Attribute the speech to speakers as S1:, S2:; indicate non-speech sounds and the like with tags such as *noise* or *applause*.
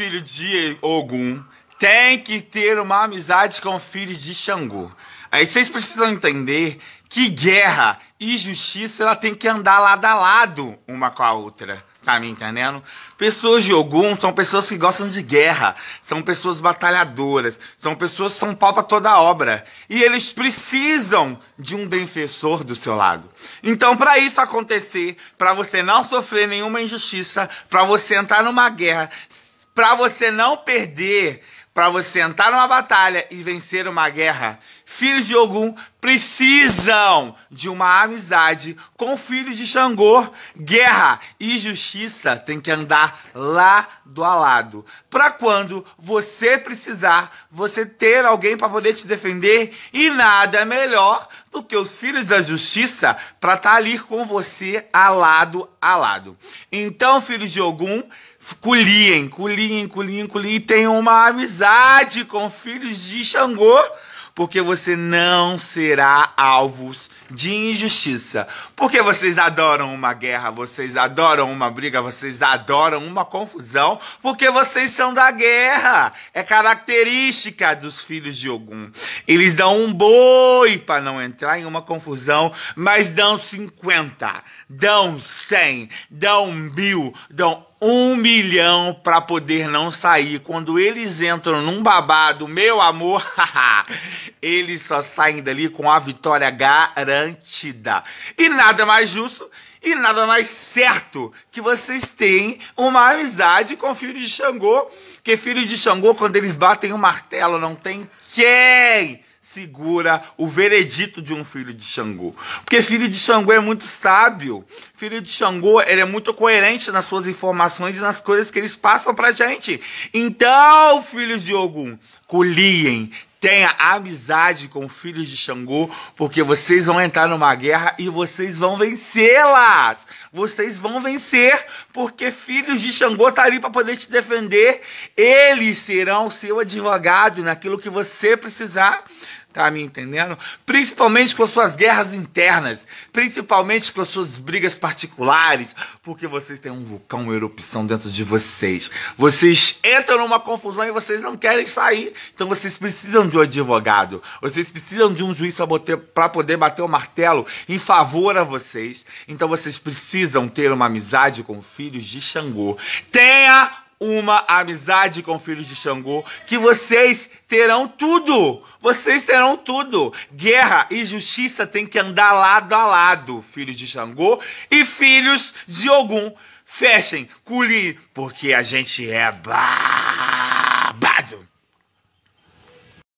S1: filho de Ogum tem que ter uma amizade com o filho de Xangô. Aí vocês precisam entender que guerra e justiça ela tem que andar lado a lado uma com a outra. Tá me entendendo? Pessoas de Ogum são pessoas que gostam de guerra, são pessoas batalhadoras, são pessoas que são pau pra toda obra. E eles precisam de um defensor do seu lado. Então, para isso acontecer, para você não sofrer nenhuma injustiça, para você entrar numa guerra para você não perder, para você entrar numa batalha e vencer uma guerra, filhos de Ogum precisam de uma amizade com filhos de Xangô. Guerra e justiça tem que andar lado a lado. Para quando você precisar, você ter alguém para poder te defender e nada melhor do que os filhos da justiça para estar tá ali com você a lado a lado. Então, filhos de Ogum, culiem, culiem, culiem, culiem e tenham uma amizade com filhos de Xangô, porque você não será alvos de injustiça. Porque vocês adoram uma guerra, vocês adoram uma briga, vocês adoram uma confusão, porque vocês são da guerra. É característica dos filhos de Ogum. Eles dão um boi para não entrar em uma confusão, mas dão 50, dão 100, dão mil, dão um milhão para poder não sair. Quando eles entram num babado, meu amor, *laughs* eles só saem dali com a vitória garantida Atlântida. E nada mais justo e nada mais certo que vocês têm uma amizade com filho de Xangô, que filho de Xangô, quando eles batem o um martelo, não tem quem segura o veredito de um filho de Xangô. Porque filho de Xangô é muito sábio. Filho de Xangô, ele é muito coerente nas suas informações e nas coisas que eles passam pra gente. Então, filhos de Ogum, coliem, Tenha amizade com filhos de Xangô, porque vocês vão entrar numa guerra e vocês vão vencê-las. Vocês vão vencer, porque filhos de Xangô tá ali para poder te defender. Eles serão seu advogado naquilo que você precisar Tá me entendendo? Principalmente com as suas guerras internas, principalmente com as suas brigas particulares, porque vocês têm um vulcão, uma erupção dentro de vocês. Vocês entram numa confusão e vocês não querem sair, então vocês precisam de um advogado, vocês precisam de um juiz para poder bater o martelo em favor a vocês. Então vocês precisam ter uma amizade com filhos de Xangô. Tenha uma amizade com filhos de Xangô, que vocês terão tudo. Vocês terão tudo. Guerra e justiça tem que andar lado a lado, filhos de Xangô e filhos de Ogum. Fechem, culi, porque a gente é bar.